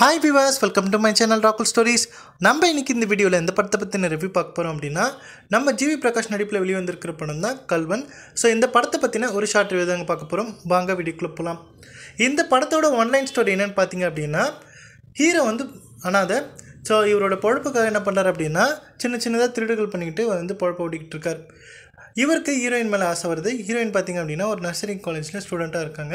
hi விவாஸ் welcome to my channel ராகுல் stories நம்ம இன்றைக்கி இந்த வீடியோவில் எந்த படத்தை பற்றின ரிவ்யூ பார்க்க போகிறோம் அப்படின்னா நம்ம ஜிவி பிரகாஷ் நடிப்பில் வெளிவந்திருக்கிற படம் தான் கல்வன் ஸோ இந்த படத்தை பற்றின ஒரு ஷார்ட் ரிவ்யூ தாங்க பார்க்க போகிறோம் வாங்க வீடியோக்குள்ளே போகலாம் இந்த படத்தோட ஒன்லைன் ஸ்டோரி என்னென்னு பார்த்தீங்க அப்படின்னா ஹீரோ வந்து அனாதை ஸோ இவரோட பொழப்புக்காக என்ன பண்ணுறாரு அப்படின்னா சின்ன சின்னதாக திருடுகள் பண்ணிக்கிட்டு வந்து பொழப்பை ஓடிக்கிட்டு இருக்கார் இவருக்கு ஹீரோயின் மேலே ஆசை வருது ஹீரோயின் பார்த்திங்க அப்படின்னா ஒரு நர்சரிங் காலேஜில் ஸ்டூடெண்ட்டாக இருக்காங்க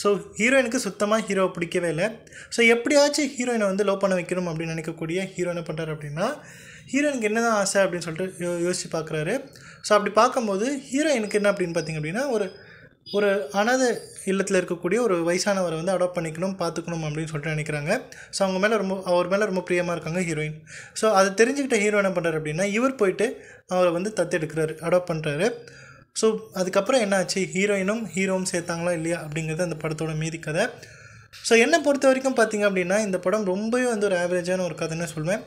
ஸோ ஹீரோயினுக்கு சுத்தமாக ஹீரோ பிடிக்கவே இல்லை ஸோ எப்படியாச்சும் ஹீரோயினை வந்து லோ பண்ண வைக்கணும் அப்படின்னு நினைக்கக்கூடிய ஹீரோ என்ன பண்ணுறாரு அப்படின்னா ஹீரோயினுக்கு என்ன தான் ஆசை அப்படின்னு சொல்லிட்டு யோசிச்சு பார்க்குறாரு ஸோ அப்படி பார்க்கும்போது ஹீரோயினுக்கு என்ன அப்படின்னு பார்த்திங்க அப்படின்னா ஒரு ஒரு அனாதை இல்லத்தில் இருக்கக்கூடிய ஒரு வயசானவரை வந்து அடாப்ட் பண்ணிக்கணும் பார்த்துக்கணும் அப்படின்னு சொல்லிட்டு நினைக்கிறாங்க ஸோ அவங்க மேலே ரொம்ப அவர் மேலே ரொம்ப பிரியமாக இருக்காங்க ஹீரோயின் ஸோ அதை தெரிஞ்சுக்கிட்ட ஹீரோ என்ன பண்ணுறாரு அப்படின்னா இவர் போயிட்டு அவரை வந்து தத்தெடுக்கிறாரு அடாப்ட் பண்ணுறாரு ஸோ அதுக்கப்புறம் என்ன ஆச்சு ஹீரோயினும் ஹீரோவும் சேர்த்தாங்களா இல்லையா அப்படிங்கிறது அந்த படத்தோட மீதி கதை ஸோ என்னை பொறுத்த வரைக்கும் பார்த்தீங்க அப்படின்னா இந்த படம் ரொம்பவே வந்து ஒரு ஆவரேஜான ஒரு கதைன்னு சொல்வேன்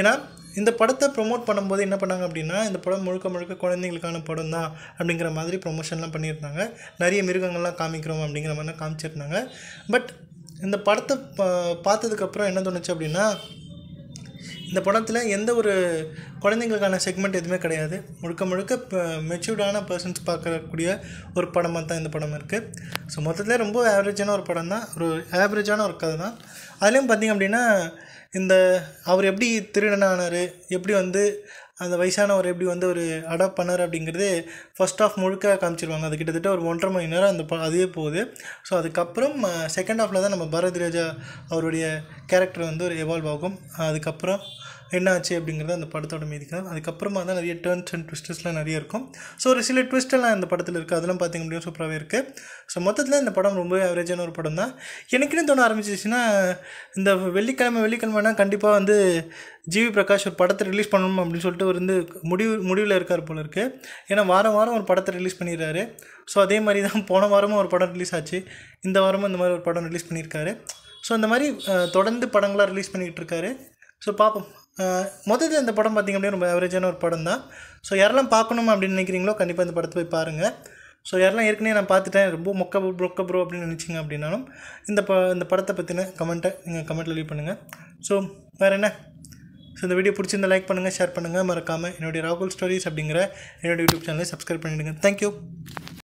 ஏன்னா இந்த படத்தை ப்ரொமோட் பண்ணும்போது என்ன பண்ணாங்க அப்படின்னா இந்த படம் முழுக்க முழுக்க குழந்தைங்களுக்கான படம் தான் அப்படிங்கிற மாதிரி ப்ரொமோஷன்லாம் பண்ணியிருந்தாங்க நிறைய மிருகங்கள்லாம் காமிக்கிறோம் அப்படிங்கிற மாதிரிலாம் காமிச்சிருந்தாங்க பட் இந்த படத்தை பா பார்த்ததுக்கப்புறம் என்ன தோணுச்சு அப்படின்னா இந்த படத்தில் எந்த ஒரு குழந்தைங்களுக்கான செக்மெண்ட் எதுவுமே கிடையாது முழுக்க முழுக்க மெச்சூர்டான பர்சன்ஸ் பார்க்கக்கூடிய ஒரு படமாக தான் இந்த படம் இருக்குது ஸோ மொத்தத்தில் ரொம்ப ஆவரேஜான ஒரு படம் தான் ஒரு ஆவரேஜான ஒரு கதை தான் அதுலேயும் பார்த்திங்க அப்படின்னா இந்த அவர் எப்படி திருடனானார் எப்படி வந்து அந்த வயசானவர் எப்படி வந்து ஒரு அடாப்ட் பண்ணார் அப்படிங்கிறது ஃபஸ்ட் ஆஃப் முழுக்க காமிச்சிருவாங்க அது கிட்டத்தட்ட ஒரு ஒன்றரை மணி நேரம் அந்த அதே போகுது ஸோ அதுக்கப்புறம் செகண்ட் ஆஃபில் தான் நம்ம பரத்ராஜா அவருடைய கேரக்டர் வந்து ஒரு எவால்வ் ஆகும் அதுக்கப்புறம் என்னாச்சு அப்படிங்கிறது அந்த படத்தோட மீதிக்காக அதுக்கப்புறமா தான் நிறைய டேர்ன்ஸ் அண்ட் ட்விஸ்டர்ஸ்லாம் நிறைய இருக்கும் ஸோ ஒரு சில ட்விஸ்டெல்லாம் இந்த படத்தில் இருக்குது அதெல்லாம் பார்த்திங்க முடியும் சூப்பராகவே இருக்குது ஸோ மொத்தத்தில் இந்த படம் ரொம்பவே அவரேஜான ஒரு படம் தான் எனக்குன்னு தோண ஆரம்பிச்சிச்சுன்னா இந்த வெள்ளிக்கிழமை வெள்ளிக்கிழமைனா கண்டிப்பாக வந்து ஜிவி பிரகாஷ் ஒரு படத்தை ரிலீஸ் பண்ணணும் அப்படின்னு சொல்லிட்டு ஒரு வந்து முடிவு முடிவில் இருக்கார் போல இருக்குது ஏன்னா வாரம் வாரம் ஒரு படத்தை ரிலீஸ் பண்ணிடுறாரு ஸோ அதே மாதிரி தான் போன வாரமும் ஒரு படம் ரிலீஸ் ஆச்சு இந்த வாரமும் இந்த மாதிரி ஒரு படம் ரிலீஸ் பண்ணியிருக்காரு ஸோ அந்த மாதிரி தொடர்ந்து படங்களாக ரிலீஸ் பண்ணிக்கிட்டு இருக்காரு ஸோ பார்ப்போம் மொத்தத்தில் இந்த படம் பார்த்திங்க அப்படின்னா ரொம்ப அவரேஜான ஒரு படம் தான் ஸோ யாரெல்லாம் பார்க்கணும் அப்படின்னு நினைக்கிறீங்களோ கண்டிப்பாக இந்த படத்தை போய் பாருங்கள் ஸோ யாரெல்லாம் ஏற்கனவே நான் பார்த்துட்டேன் ரொம்ப மொக்க ப்ரோக்க ப்ரோ அப்படின்னு நினச்சிங்க அப்படின்னாலும் இந்த ப இந்த படத்தை பற்றின கமெண்ட்டை நீங்கள் கமெண்ட்டில் லீவ் பண்ணுங்கள் ஸோ வேறு என்ன ஸோ இந்த வீடியோ பிடிச்சிருந்த லைக் பண்ணுங்கள் ஷேர் பண்ணுங்கள் மறக்காமல் என்னுடைய ராகுல் ஸ்டோரிஸ் அப்படிங்கிற என்னுடைய யூடியூப் சேனலை சப்ஸ்கிரைப் பண்ணிவிடுங்க தேங்க்யூ